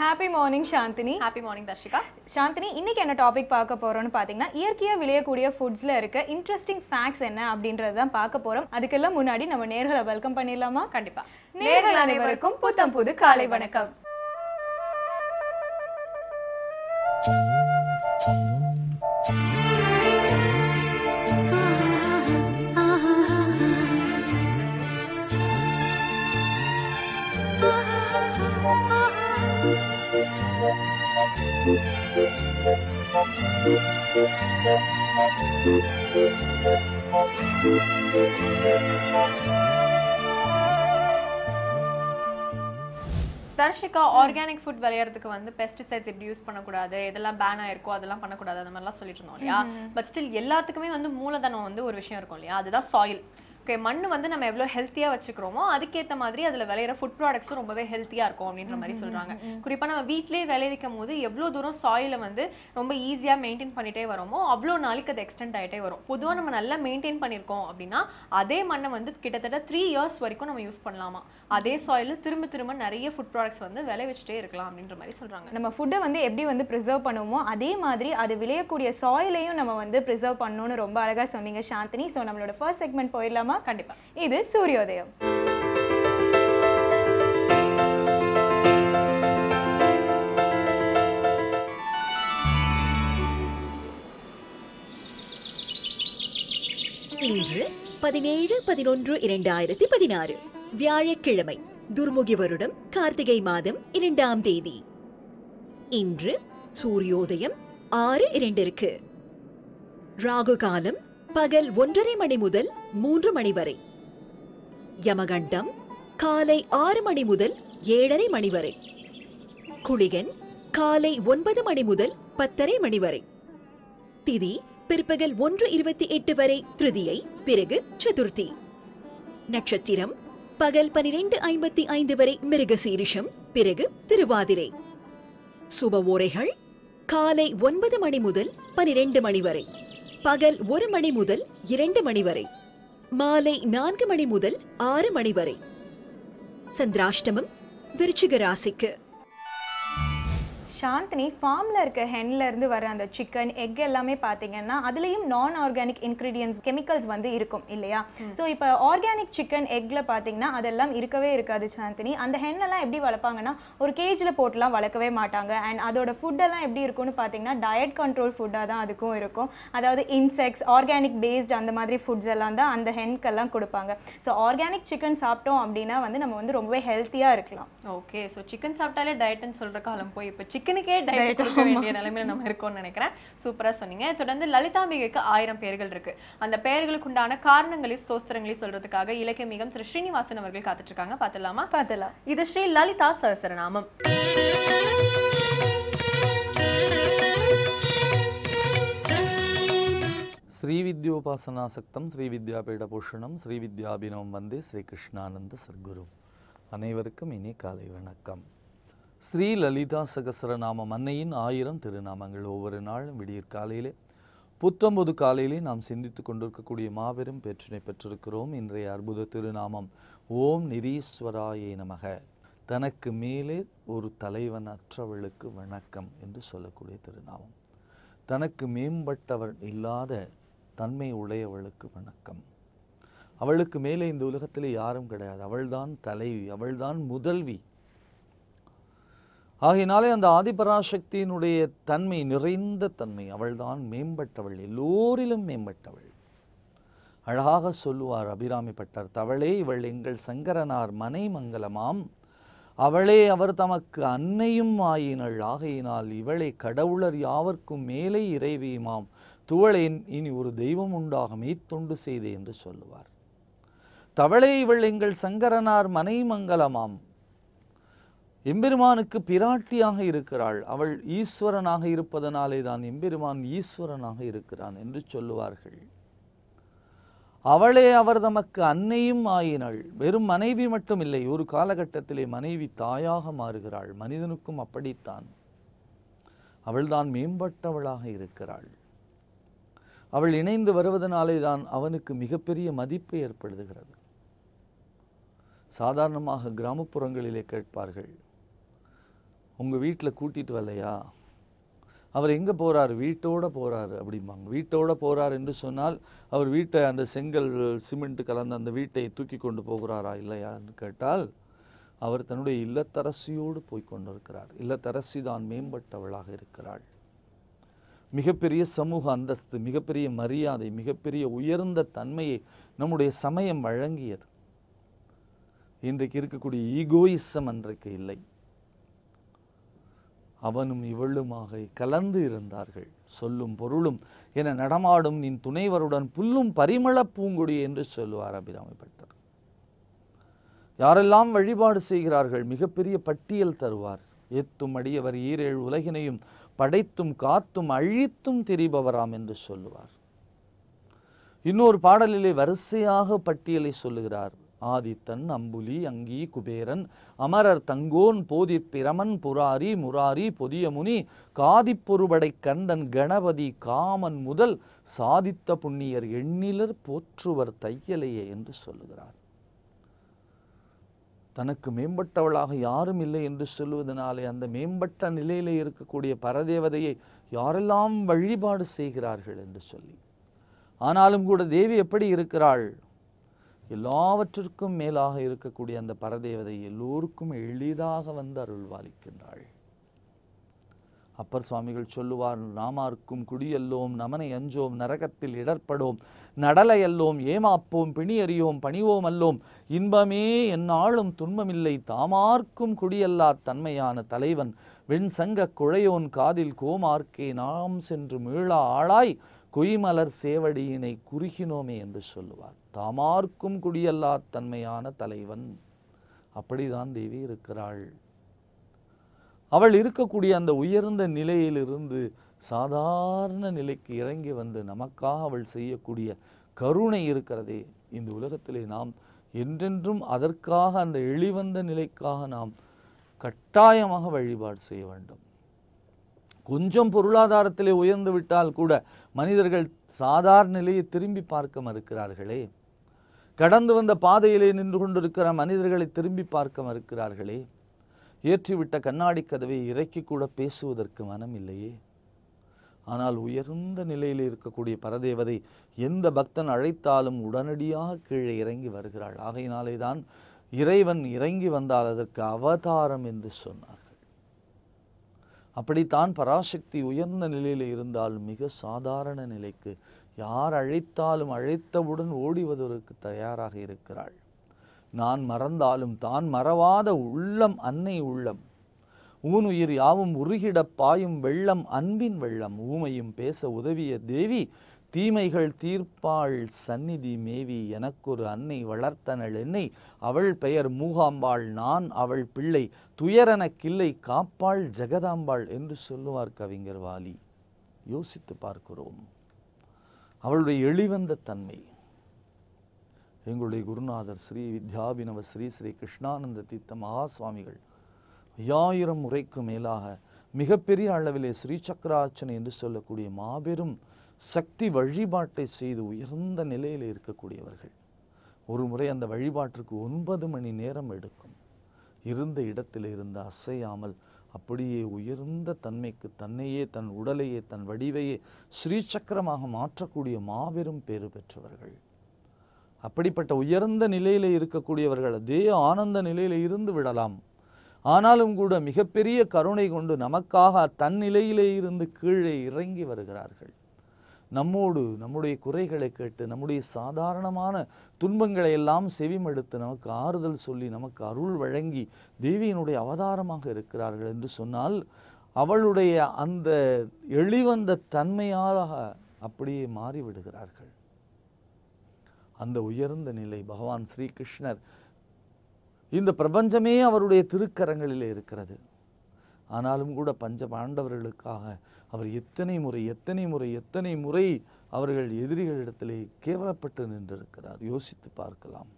Happy morning Chandini happy morning Darshika Chandini இன்னைக்கு என்ன topic பார்க்க போறோம்னு பார்த்தீங்கன்னா இயற்கையாக விளையக்கூடிய ஃபுட்ஸில் இருக்க இன்ட்ரெஸ்டிங் ஃபேக்ட்ஸ் என்ன அப்படின்றது தான் பார்க்க போகிறோம் அதுக்கெல்லாம் முன்னாடி நம்ம நேர்களை வெல்கம் பண்ணிடலாமா கண்டிப்பாக நேர்கள் அனைவருக்கும் புத்தம் புது காலை வணக்கம் Thank you. Darshika organic food விளையறதுக்கு வந்து பெஸ்டிசைட்ஸ் எப்படி யூஸ் பண்ணக்கூடாது எதெல்லாம் பேன் ஆயிருக்கோ அதெல்லாம் பண்ணக்கூடாது அந்த மாதிரிலாம் சொல்லிட்டு இருந்தோம் இல்லையா பட் ஸ்டில் எல்லாத்துக்குமே வந்து மூலதனம் வந்து ஒரு விஷயம் இருக்கும் இல்லையா அதுதான் சாயில் ஓகே மண் வந்து நம்ம எவ்வளோ ஹெல்த்தியாக வச்சுக்கிறோமோ அதுக்கேற்ற மாதிரி அதில் விளையிற ஃபுட் ப்ராடக்ட்ஸும் ரொம்பவே ஹெல்த்தியாக இருக்கும் அப்படின்ற மாதிரி சொல்கிறாங்க குறிப்பாக நம்ம வீட்லேயே விளைவிக்கும் போது எவ்வளோ தூரம் சாயிலை வந்து ரொம்ப ஈஸியாக மெயின்டைன் பண்ணிகிட்டே வரோமோ அவ்வளோ நாளைக்கு அது எக்ஸ்டெண்ட் ஆகிட்டே வரும் பொதுவாக நம்ம நல்லா மெயின்டைன் பண்ணியிருக்கோம் அப்படின்னா அதே மண்ணை வந்து கிட்டத்தட்ட த்ரீ இயர்ஸ் வரைக்கும் நம்ம யூஸ் பண்ணலாமா அதே சாயில் திரும்ப திரும்ப நிறைய ஃபுட் ப்ராடக்ட்ஸ் வந்து விளைவிச்சிட்டே இருக்கலாம் அப்படின்ற மாதிரி சொல்கிறாங்க நம்ம ஃபுட்டை வந்து எப்படி வந்து ப்ரிசர்வ் பண்ணுவோமோ அதே மாதிரி அது விளையக்கூடிய சாயிலையும் நம்ம வந்து ப்ரிசர்வ் பண்ணணும்னு ரொம்ப அழகாக சொன்னீங்க சாந்தினி ஸோ நம்மளோட ஃபர்ஸ்ட் செக்மெண்ட் போயிடலாமா போகலாமா கண்டிப்பா இது சூரியோதயம் இன்று பதினேழு பதினொன்று இரண்டாயிரத்தி பதினாறு வியாழக்கிழமை துர்முகி வருடம் கார்த்திகை மாதம் இரண்டாம் தேதி இன்று சூரியோதயம் ஆறு இரண்டிற்கு ராகு காலம் பகல் ஒன்றரை மணி முதல் மூன்று மணி வரை யமகண்டம் காலை ஆறு மணி முதல் ஏழரை மணி வரை குளிகன் காலை ஒன்பது மணி முதல் பத்தரை மணி வரை திதி பிற்பகல் ஒன்று இருபத்தி எட்டு வரை திருதியை பிறகு சதுர்த்தி நட்சத்திரம் பகல் பனிரெண்டு ஐம்பத்தி ஐந்து வரை மிருகசீரிஷம் பிறகு திருவாதிரை சுப ஓரைகள் காலை ஒன்பது மணி முதல் பனிரெண்டு மணி வரை பகல் ஒரு மணி முதல் இரண்டு மணி வரை மாலை நான்கு மணி முதல் ஆறு மணி வரை சந்திராஷ்டமம் விருச்சிக ராசிக்கு சாந்தினி ஃபார்மில் இருக்க இருந்து வர அந்த சிக்கன் எக் எல்லாமே பார்த்தீங்கன்னா அதுலேயும் நான் ஆர்கானிக் இன்க்ரீடியன்ஸ் கெமிக்கல்ஸ் வந்து இருக்கும் இல்லையா ஸோ இப்போ ஆர்கானிக் சிக்கன் எக்கில் பார்த்தீங்கன்னா அதெல்லாம் இருக்கவே இருக்காது சாந்தினி அந்த ஹென்னெல்லாம் எப்படி வளர்ப்பாங்கன்னா ஒரு கேஜில் போட்டுலாம் வளர்க்கவே மாட்டாங்க அண்ட் அதோட ஃபுட்டெல்லாம் எப்படி இருக்கும்னு பார்த்தீங்கன்னா டயட் கண்ட்ரோல் ஃபுட்டாக தான் அதுக்கும் இருக்கும் அதாவது இன்செக்ட்ஸ் ஆர்கானிக் பேஸ்ட் அந்த மாதிரி ஃபுட்ஸ் எல்லாம் தான் அந்த ஹென்க்கெல்லாம் கொடுப்பாங்க ஸோ ஆர்கானிக் சிக்கன் சாப்பிட்டோம் அப்படின்னா வந்து நம்ம வந்து ரொம்பவே ஹெல்த்தியாக இருக்கலாம் ஓகே ஸோ சிக்கன் சாப்பிட்டாலே டயட்னு சொல்கிற காலம் போய் இப்போ சிக்கன் சிக்கனுக்கே டயட் கொடுக்க வேண்டிய நிலைமையில நம்ம இருக்கோம்னு நினைக்கிறேன் சூப்பராக சொன்னீங்க தொடர்ந்து லலிதாம்பிகைக்கு ஆயிரம் பேர்கள் இருக்கு அந்த பெயர்களுக்கு உண்டான காரணங்களையும் ஸ்தோஸ்திரங்களையும் சொல்றதுக்காக இலக்கிய மிகம் திரு ஸ்ரீனிவாசன் அவர்கள் காத்துட்டு இருக்காங்க பார்த்துலாமா பார்த்துலாம் இது ஸ்ரீ லலிதா சகசரநாமம் ஸ்ரீ வித்யாபீட பூஷணம் வித்யாபினவம் வந்தே கிருஷ்ணானந்த சர்க்குரு அனைவருக்கும் இனி காலை வணக்கம் ஸ்ரீ லலிதா சகசரநாம அன்னையின் ஆயிரம் திருநாமங்கள் ஒவ்வொரு நாளும் விடியற் காலையிலே புத்தம்பது காலையிலே நாம் சிந்தித்து கொண்டிருக்கக்கூடிய மாபெரும் பெற்றினை பெற்றிருக்கிறோம் இன்றைய அற்புத திருநாமம் ஓம் நிரீஸ்வராயே நமக தனக்கு மேலே ஒரு தலைவன் அற்றவளுக்கு வணக்கம் என்று சொல்லக்கூடிய திருநாமம் தனக்கு மேம்பட்டவர் இல்லாத தன்மை உடையவளுக்கு வணக்கம் அவளுக்கு மேலே இந்த உலகத்தில் யாரும் கிடையாது அவள்தான் தலைவி அவள்தான் முதல்வி ஆகையினாலே அந்த ஆதிபராசக்தியினுடைய தன்மை நிறைந்த தன்மை அவள்தான் மேம்பட்டவள் எல்லோரிலும் மேம்பட்டவள் அழகாக சொல்லுவார் அபிராமி பட்டர் தவளே இவள் எங்கள் சங்கரனார் மனை மங்களமாம் அவளே அவர் தமக்கு அன்னையும் ஆயினள் ஆகையினால் இவளை கடவுளர் யாவர்க்கும் மேலே இறைவியுமாம் துவளேன் இனி ஒரு தெய்வம் உண்டாக மெய்த்தொண்டு செய்து என்று சொல்லுவார் தவளே இவள் எங்கள் சங்கரனார் மனை மங்களமாம் எம்பெருமானுக்கு பிராட்டியாக இருக்கிறாள் அவள் ஈஸ்வரனாக இருப்பதனாலே தான் எம்பெருமான் ஈஸ்வரனாக இருக்கிறான் என்று சொல்லுவார்கள் அவளே அவர் தமக்கு அன்னையும் ஆயினாள் வெறும் மனைவி மட்டும் இல்லை ஒரு காலகட்டத்திலே மனைவி தாயாக மாறுகிறாள் மனிதனுக்கும் அப்படித்தான் அவள்தான் மேம்பட்டவளாக இருக்கிறாள் அவள் இணைந்து வருவதனாலே தான் அவனுக்கு மிகப்பெரிய மதிப்பு ஏற்படுகிறது சாதாரணமாக கிராமப்புறங்களிலே கேட்பார்கள் உங்கள் வீட்டில் கூட்டிகிட்டு வரலையா அவர் எங்கே போகிறார் வீட்டோட போகிறார் அப்படிம்பாங்க வீட்டோட போகிறார் என்று சொன்னால் அவர் வீட்டை அந்த செங்கல் சிமெண்ட்டு கலந்த அந்த வீட்டை தூக்கி கொண்டு போகிறாரா இல்லையான்னு கேட்டால் அவர் தன்னுடைய இல்லத்தரசியோடு போய் கொண்டிருக்கிறார் இல்லத்தரசி தான் மேம்பட்டவளாக இருக்கிறாள் மிகப்பெரிய சமூக அந்தஸ்து மிகப்பெரிய மரியாதை மிகப்பெரிய உயர்ந்த தன்மையை நம்முடைய சமயம் வழங்கியது இன்றைக்கு இருக்கக்கூடிய ஈகோயிசம் அன்றைக்கு இல்லை அவனும் இவளுமாக கலந்து இருந்தார்கள் சொல்லும் பொருளும் என நடமாடும் நின் துணைவருடன் புல்லும் பரிமள பூங்குடி என்று சொல்லுவார் அபிராமிப்பட்டர் யாரெல்லாம் வழிபாடு செய்கிறார்கள் மிகப்பெரிய பட்டியல் தருவார் ஏத்தும் அடியவர் ஈரேழு உலகினையும் படைத்தும் காத்தும் அழித்தும் திரிபவராம் என்று சொல்லுவார் இன்னொரு பாடலிலே வரிசையாக பட்டியலை சொல்லுகிறார் ஆதித்தன் அம்புலி அங்கி குபேரன் அமரர் தங்கோன் போதி பிரமன் புராரி முராரி பொதியமுனி காதிப்பொருபடை கந்தன் கணபதி காமன் முதல் சாதித்த புண்ணியர் எண்ணிலர் போற்றுவர் தையலையே என்று சொல்லுகிறார் தனக்கு மேம்பட்டவளாக யாரும் இல்லை என்று சொல்லுவதனாலே அந்த மேம்பட்ட நிலையிலே இருக்கக்கூடிய பரதேவதையை யாரெல்லாம் வழிபாடு செய்கிறார்கள் என்று சொல்லி ஆனாலும் கூட தேவி எப்படி இருக்கிறாள் எல்லாவற்றிற்கும் மேலாக இருக்கக்கூடிய அந்த பரதேவதை எல்லோருக்கும் எளிதாக வந்து அருள் வாழிக்கின்றாள் அப்பர் சுவாமிகள் சொல்லுவார் நாமார்க்கும் குடியல்லோம் நமனை அஞ்சோம் நரகத்தில் இடர்படோம் நடலையல்லோம் ஏமாப்போம் பிணியறியோம் பணிவோம் அல்லோம் இன்பமே என்னாலும் துன்பமில்லை தாமார்க்கும் குடியல்லா தன்மையான தலைவன் வெண் சங்க குழையோன் காதில் கோமார்க்கே நாம் சென்று மீளா ஆளாய் கொய்மலர் சேவடியினை குறுகினோமே என்று சொல்லுவார் தாமார்க்கும் குடியல்லா தன்மையான தலைவன் அப்படிதான் தேவி இருக்கிறாள் அவள் இருக்கக்கூடிய அந்த உயர்ந்த நிலையிலிருந்து சாதாரண நிலைக்கு இறங்கி வந்து நமக்காக அவள் செய்யக்கூடிய கருணை இருக்கிறதே இந்த உலகத்திலே நாம் என்றென்றும் அதற்காக அந்த எளிவந்த நிலைக்காக நாம் கட்டாயமாக வழிபாடு செய்ய வேண்டும் கொஞ்சம் பொருளாதாரத்திலே உயர்ந்து விட்டால் கூட மனிதர்கள் சாதாரண நிலையை திரும்பி பார்க்க மறுக்கிறார்களே கடந்து வந்த பாதையிலே நின்று கொண்டிருக்கிற மனிதர்களை திரும்பி பார்க்க மறுக்கிறார்களே ஏற்றிவிட்ட கண்ணாடி கதவை இறக்கி கூட பேசுவதற்கு மனம் இல்லையே ஆனால் உயர்ந்த நிலையில் இருக்கக்கூடிய பரதேவதை எந்த பக்தன் அழைத்தாலும் உடனடியாக கீழே இறங்கி வருகிறாள் ஆகையினாலே தான் இறைவன் இறங்கி வந்தால் அதற்கு அவதாரம் என்று சொன்னார்கள் அப்படித்தான் பராசக்தி உயர்ந்த நிலையில் இருந்தால் மிக சாதாரண நிலைக்கு யார் அழைத்தாலும் அழைத்தவுடன் ஓடிவதற்கு தயாராக இருக்கிறாள் நான் மறந்தாலும் தான் மறவாத உள்ளம் அன்னை உள்ளம் ஊனுயிர் உயிர் யாவும் உருகிடப் பாயும் வெள்ளம் அன்பின் வெள்ளம் ஊமையும் பேச உதவிய தேவி தீமைகள் தீர்ப்பாள் சந்நிதி மேவி எனக்கொரு அன்னை வளர்த்தனள் என்னை அவள் பெயர் மூகாம்பாள் நான் அவள் பிள்ளை துயரென கிள்ளை காப்பாள் ஜெகதாம்பாள் என்று சொல்லுவார் கவிஞர் வாலி யோசித்து பார்க்கிறோம் அவளுடைய எளிவந்த தன்மை எங்களுடைய குருநாதர் ஸ்ரீ வித்யாபினவ ஸ்ரீ ஸ்ரீ கிருஷ்ணானந்த தீர்த்த மகா சுவாமிகள் ஐயாயிரம் முறைக்கு மேலாக மிகப்பெரிய அளவிலே ஸ்ரீ சக்கராச்சனை என்று சொல்லக்கூடிய மாபெரும் சக்தி வழிபாட்டை செய்து உயர்ந்த நிலையில் இருக்கக்கூடியவர்கள் ஒரு முறை அந்த வழிபாட்டிற்கு ஒன்பது மணி நேரம் எடுக்கும் இருந்த இடத்தில் இருந்து அசையாமல் அப்படியே உயர்ந்த தன்மைக்கு தன்னையே தன் உடலையே தன் வடிவையே ஸ்ரீசக்கரமாக மாற்றக்கூடிய மாபெரும் பேறு பெற்றவர்கள் அப்படிப்பட்ட உயர்ந்த நிலையில் இருக்கக்கூடியவர்கள் அதே ஆனந்த நிலையில் இருந்து விடலாம் ஆனாலும் கூட மிகப்பெரிய கருணை கொண்டு நமக்காக தன் நிலையிலே இருந்து கீழே இறங்கி வருகிறார்கள் நம்மோடு நம்முடைய குறைகளை கேட்டு நம்முடைய சாதாரணமான துன்பங்களை எல்லாம் செவிமடுத்து நமக்கு ஆறுதல் சொல்லி நமக்கு அருள் வழங்கி தேவியினுடைய அவதாரமாக இருக்கிறார்கள் என்று சொன்னால் அவளுடைய அந்த எளிவந்த தன்மையாக அப்படியே மாறிவிடுகிறார்கள் அந்த உயர்ந்த நிலை பகவான் ஸ்ரீகிருஷ்ணர் இந்த பிரபஞ்சமே அவருடைய திருக்கரங்களிலே இருக்கிறது ஆனாலும் கூட பஞ்ச பாண்டவர்களுக்காக அவர் எத்தனை முறை எத்தனை முறை எத்தனை முறை அவர்கள் எதிரிகளிடத்திலே கேவலப்பட்டு நின்றிருக்கிறார் யோசித்து பார்க்கலாம்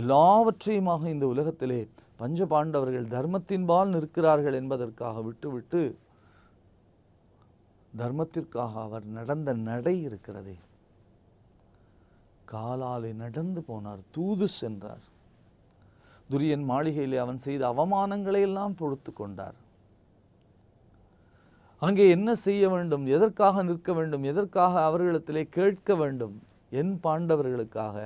எல்லாவற்றையுமாக இந்த உலகத்திலே பஞ்ச பாண்டவர்கள் தர்மத்தின்பால் நிற்கிறார்கள் என்பதற்காக விட்டுவிட்டு தர்மத்திற்காக அவர் நடந்த நடை இருக்கிறதே காலாலே நடந்து போனார் தூது சென்றார் துரியன் மாளிகையிலே அவன் செய்த அவமானங்களை எல்லாம் பொறுத்து கொண்டார் அங்கே என்ன செய்ய வேண்டும் எதற்காக நிற்க வேண்டும் எதற்காக அவர்களிடத்திலே கேட்க வேண்டும் என் பாண்டவர்களுக்காக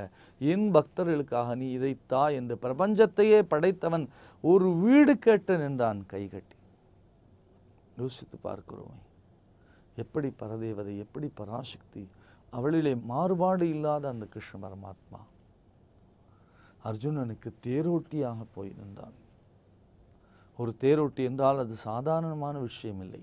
என் பக்தர்களுக்காக நீ இதைத்தா என்று பிரபஞ்சத்தையே படைத்தவன் ஒரு வீடு கேட்டு நின்றான் கைகட்டி யோசித்து பார்க்கிறோமே எப்படி பரதேவதை எப்படி பராசக்தி அவளிலே மாறுபாடு இல்லாத அந்த கிருஷ்ண பரமாத்மா அர்ஜுனனுக்கு தேரோட்டியாக போயிருந்தான் ஒரு தேரோட்டி என்றால் அது சாதாரணமான விஷயம் இல்லை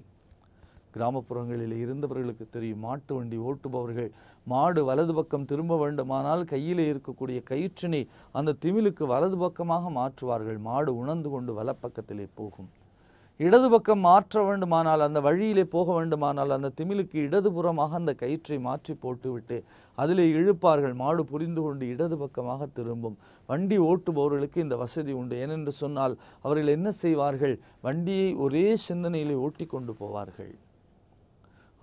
கிராமப்புறங்களில் இருந்தவர்களுக்கு தெரியும் மாட்டு வண்டி ஓட்டுபவர்கள் மாடு வலது பக்கம் திரும்ப வேண்டுமானால் கையில் இருக்கக்கூடிய கயிற்றினை அந்த திமிலுக்கு வலது பக்கமாக மாற்றுவார்கள் மாடு உணர்ந்து கொண்டு வலப்பக்கத்திலே போகும் இடது பக்கம் மாற்ற வேண்டுமானால் அந்த வழியிலே போக வேண்டுமானால் அந்த திமிலுக்கு இடதுபுறமாக அந்த கயிற்றை மாற்றி போட்டுவிட்டு அதிலே இழுப்பார்கள் மாடு புரிந்து கொண்டு இடது பக்கமாக திரும்பும் வண்டி ஓட்டுபவர்களுக்கு இந்த வசதி உண்டு ஏனென்று சொன்னால் அவர்கள் என்ன செய்வார்கள் வண்டியை ஒரே சிந்தனையிலே ஓட்டி கொண்டு போவார்கள்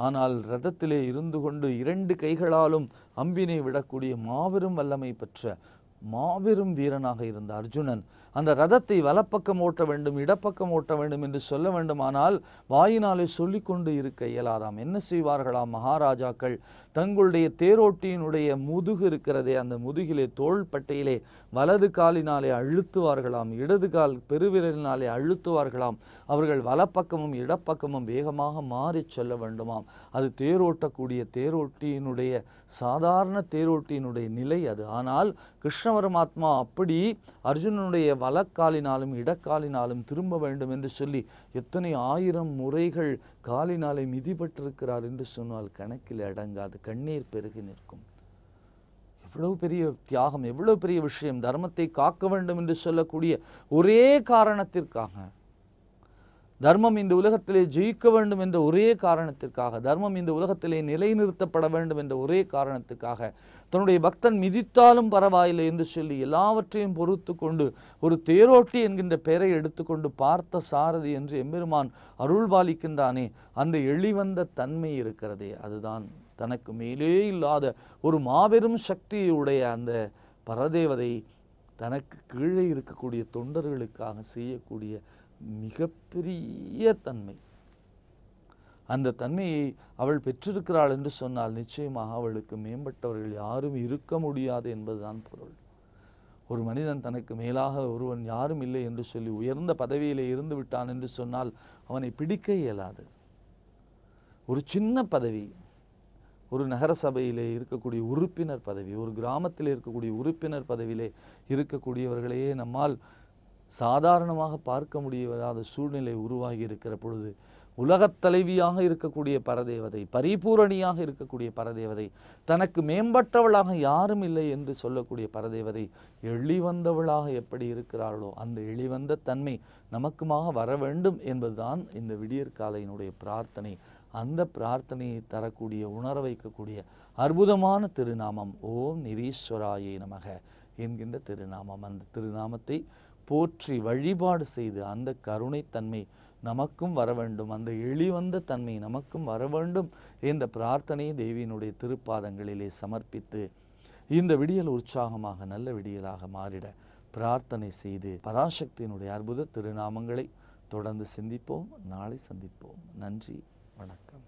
ஆனால் ரதத்திலே இருந்து கொண்டு இரண்டு கைகளாலும் அம்பினை விடக்கூடிய மாபெரும் வல்லமை பெற்ற மாபெரும் வீரனாக இருந்த அர்ஜுனன் அந்த ரதத்தை வலப்பக்கம் ஓட்ட வேண்டும் இடப்பக்கம் ஓட்ட வேண்டும் என்று சொல்ல வேண்டுமானால் வாயினாலே சொல்லிக்கொண்டு இருக்க இயலாதாம் என்ன செய்வார்களாம் மகாராஜாக்கள் தங்களுடைய தேரோட்டியினுடைய முதுகு இருக்கிறதே அந்த முதுகிலே தோள்பட்டையிலே பட்டையிலே வலது காலினாலே அழுத்துவார்களாம் இடது கால் பெருவிரலினாலே அழுத்துவார்களாம் அவர்கள் வலப்பக்கமும் இடப்பக்கமும் வேகமாக மாறிச் சொல்ல வேண்டுமாம் அது தேரோட்டக்கூடிய தேரோட்டியினுடைய சாதாரண தேரோட்டியினுடைய நிலை அது ஆனால் கிருஷ்ண சீக்கிரம் ஆத்மா அப்படி அர்ஜுனனுடைய வலக்காலினாலும் இடக்காலினாலும் திரும்ப வேண்டும் என்று சொல்லி எத்தனை ஆயிரம் முறைகள் காலினாலே மிதிப்பட்டிருக்கிறார் என்று சொன்னால் கணக்கில் அடங்காது கண்ணீர் பெருகி நிற்கும் எவ்வளவு பெரிய தியாகம் எவ்வளவு பெரிய விஷயம் தர்மத்தை காக்க வேண்டும் என்று சொல்லக்கூடிய ஒரே காரணத்திற்காக தர்மம் இந்த உலகத்திலே ஜெயிக்க வேண்டும் என்ற ஒரே காரணத்திற்காக தர்மம் இந்த உலகத்திலே நிலைநிறுத்தப்பட வேண்டும் என்ற ஒரே காரணத்துக்காக தன்னுடைய பக்தன் மிதித்தாலும் பரவாயில்லை என்று சொல்லி எல்லாவற்றையும் பொறுத்து கொண்டு ஒரு தேரோட்டி என்கின்ற பெயரை எடுத்துக்கொண்டு பார்த்த சாரதி என்று எம்பெருமான் அருள் பாலிக்கின்றானே அந்த எளிவந்த தன்மை இருக்கிறதே அதுதான் தனக்கு மேலே இல்லாத ஒரு மாபெரும் சக்தியுடைய அந்த பரதேவதை தனக்கு கீழே இருக்கக்கூடிய தொண்டர்களுக்காக செய்யக்கூடிய மிகப்பெரிய தன்மை அந்த தன்மையை அவள் பெற்றிருக்கிறாள் என்று சொன்னால் நிச்சயமாக அவளுக்கு மேம்பட்டவர்கள் யாரும் இருக்க முடியாது என்பதுதான் பொருள் ஒரு மனிதன் தனக்கு மேலாக ஒருவன் யாரும் இல்லை என்று சொல்லி உயர்ந்த பதவியிலே இருந்து விட்டான் என்று சொன்னால் அவனை பிடிக்க இயலாது ஒரு சின்ன பதவி ஒரு நகரசபையிலே இருக்கக்கூடிய உறுப்பினர் பதவி ஒரு கிராமத்தில் இருக்கக்கூடிய உறுப்பினர் பதவியிலே இருக்கக்கூடியவர்களையே நம்மால் சாதாரணமாக பார்க்க முடியாத சூழ்நிலை உருவாகி இருக்கிற பொழுது உலகத் தலைவியாக இருக்கக்கூடிய பரதேவதை பரிபூரணியாக இருக்கக்கூடிய பரதேவதை தனக்கு மேம்பட்டவளாக யாரும் இல்லை என்று சொல்லக்கூடிய பரதேவதை எளிவந்தவளாக எப்படி இருக்கிறார்களோ அந்த எளிவந்த தன்மை நமக்குமாக வர வேண்டும் என்பதுதான் இந்த விடியற்காலையினுடைய பிரார்த்தனை அந்த பிரார்த்தனையை தரக்கூடிய உணர வைக்கக்கூடிய அற்புதமான திருநாமம் ஓம் நிரீஸ்வராயே நமக என்கின்ற திருநாமம் அந்த திருநாமத்தை போற்றி வழிபாடு செய்து அந்த கருணைத்தன்மை நமக்கும் வர வேண்டும் அந்த எளிவந்த தன்மை நமக்கும் வர வேண்டும் என்ற பிரார்த்தனையை தேவியினுடைய திருப்பாதங்களிலே சமர்ப்பித்து இந்த விடியல் உற்சாகமாக நல்ல விடியலாக மாறிட பிரார்த்தனை செய்து பராசக்தியினுடைய அற்புத திருநாமங்களை தொடர்ந்து சிந்திப்போம் நாளை சந்திப்போம் நன்றி வணக்கம்